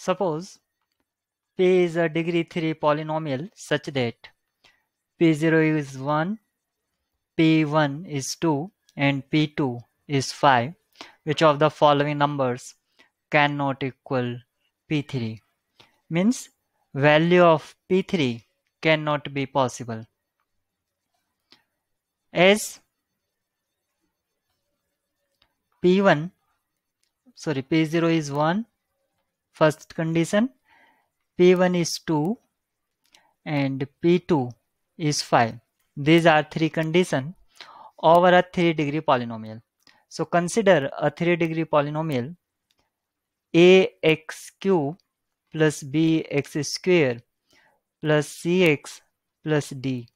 Suppose P is a degree 3 polynomial such that P0 is 1, P1 is 2 and P2 is 5. Which of the following numbers cannot equal P3? Means value of P3 cannot be possible. As P1 sorry P0 is 1 first condition P1 is 2 and P2 is 5. These are three conditions over a 3 degree polynomial. So consider a 3 degree polynomial ax cube plus bx square plus cx plus d.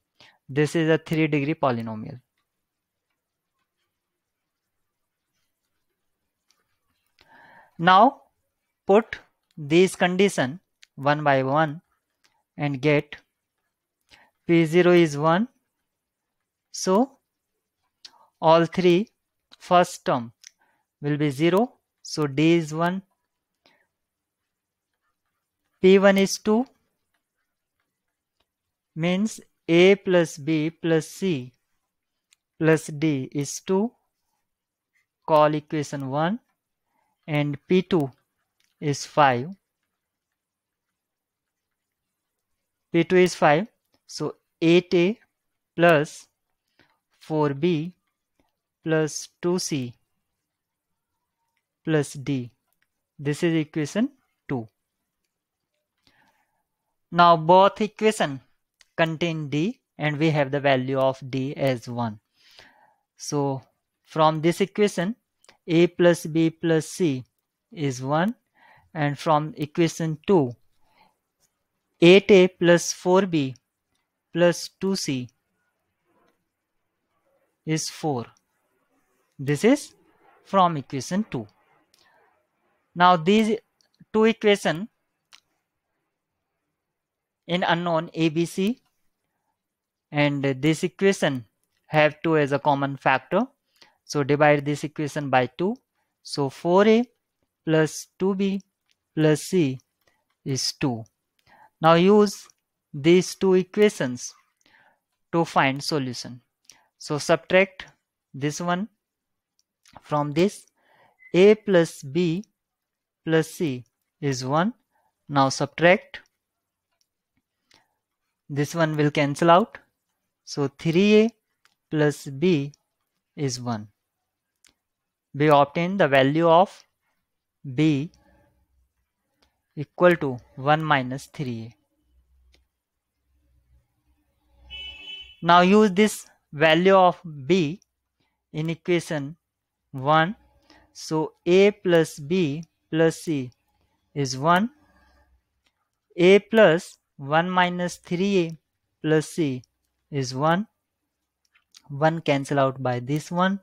This is a 3 degree polynomial. Now put these condition one by one and get P0 is 1. So all three first term will be 0. So D is 1. P1 is 2 means A plus B plus C plus D is 2 call equation 1 and P2 is 5 p2 is 5 so 8a plus 4b plus 2c plus d this is equation 2 now both equation contain d and we have the value of d as 1 so from this equation a plus b plus c is 1 and from equation 2 8a plus 4b plus 2c is 4 this is from equation 2 now these two equation in unknown abc and this equation have 2 as a common factor so divide this equation by 2 so 4a plus 2b plus c is 2. Now use these two equations to find solution. So subtract this one from this a plus b plus c is 1. Now subtract. This one will cancel out. So 3a plus b is 1. We obtain the value of b equal to 1 minus 3a. Now use this value of b in equation 1. So a plus b plus c is 1. a plus 1 minus 3a plus c is 1. 1 cancel out by this one.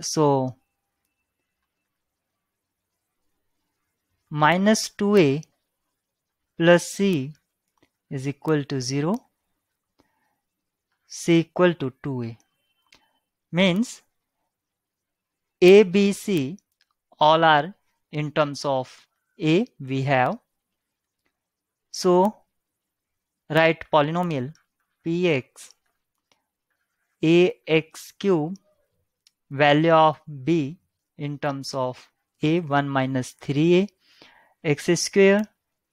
So minus 2a plus c is equal to 0 c equal to 2a means a b c all are in terms of a we have so write polynomial px ax cube value of b in terms of a 1 minus 3a x square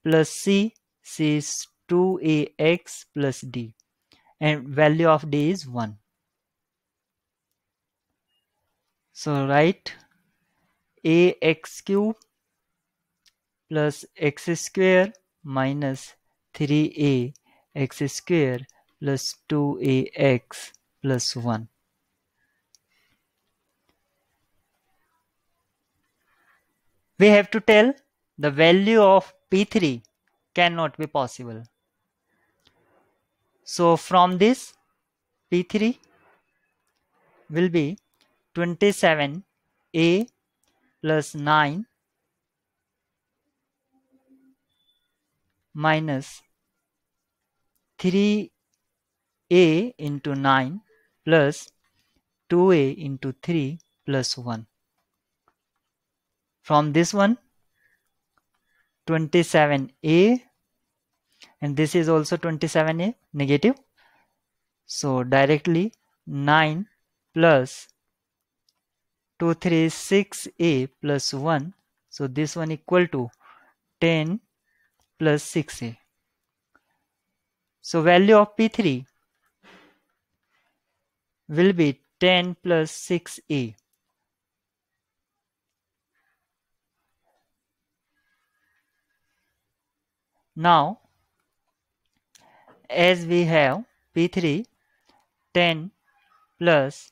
plus c, c is 2ax plus d and value of d is 1. So write ax cube plus x square minus 3a x square plus 2ax plus 1. We have to tell the value of P3 cannot be possible. So from this P3 will be 27A plus 9 minus 3A into 9 plus 2A into 3 plus 1. From this one 27a and this is also 27a negative so directly 9 plus 236a plus 1 so this one equal to 10 plus 6a so value of p3 will be 10 plus 6a Now, as we have P3, 10 plus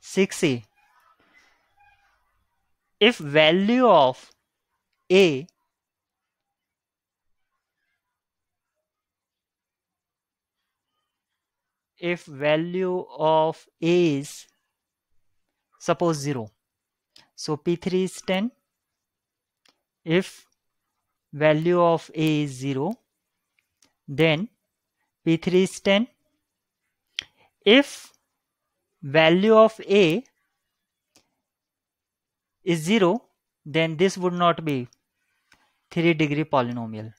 6e, if value of a if value of a is suppose 0 so p3 is 10 if value of a is 0 then p3 is 10 if value of a is 0 then this would not be 3 degree polynomial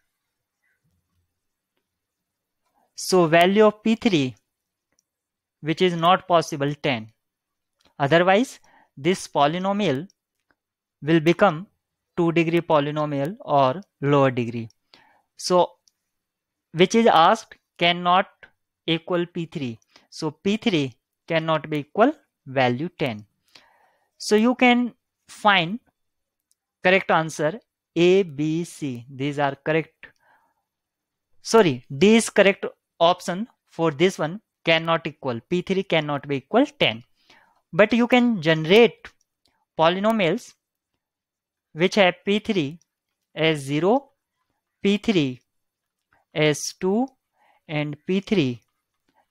so value of p3 which is not possible 10 otherwise this polynomial will become two degree polynomial or lower degree. So which is asked cannot equal P3. So P3 cannot be equal value 10. So you can find correct answer A, B, C. These are correct. Sorry, D is correct option for this one cannot equal. P3 cannot be equal 10. But you can generate polynomials which have P3 as 0, P3 as 2 and P3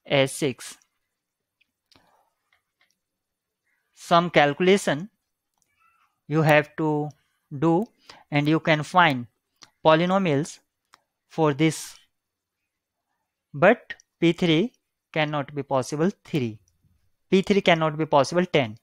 as 6. Some calculation you have to do and you can find polynomials for this but P3 cannot be possible 3. P3 cannot be possible 10.